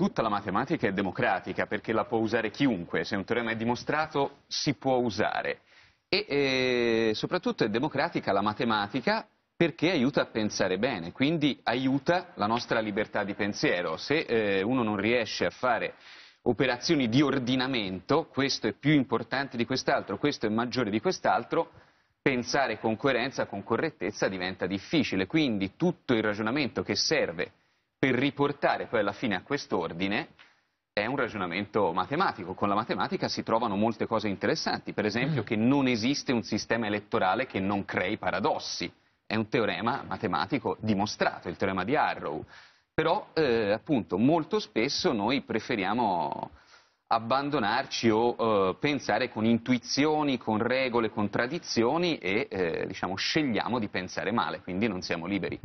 Tutta la matematica è democratica perché la può usare chiunque, se un teorema è dimostrato si può usare. E eh, soprattutto è democratica la matematica perché aiuta a pensare bene, quindi aiuta la nostra libertà di pensiero. Se eh, uno non riesce a fare operazioni di ordinamento, questo è più importante di quest'altro, questo è maggiore di quest'altro, pensare con coerenza, con correttezza diventa difficile. Quindi tutto il ragionamento che serve per riportare poi alla fine a quest'ordine è un ragionamento matematico. Con la matematica si trovano molte cose interessanti, per esempio mm. che non esiste un sistema elettorale che non crei paradossi. È un teorema matematico dimostrato, il teorema di Arrow. Però, eh, appunto, molto spesso noi preferiamo abbandonarci o eh, pensare con intuizioni, con regole, con tradizioni e, eh, diciamo, scegliamo di pensare male, quindi non siamo liberi.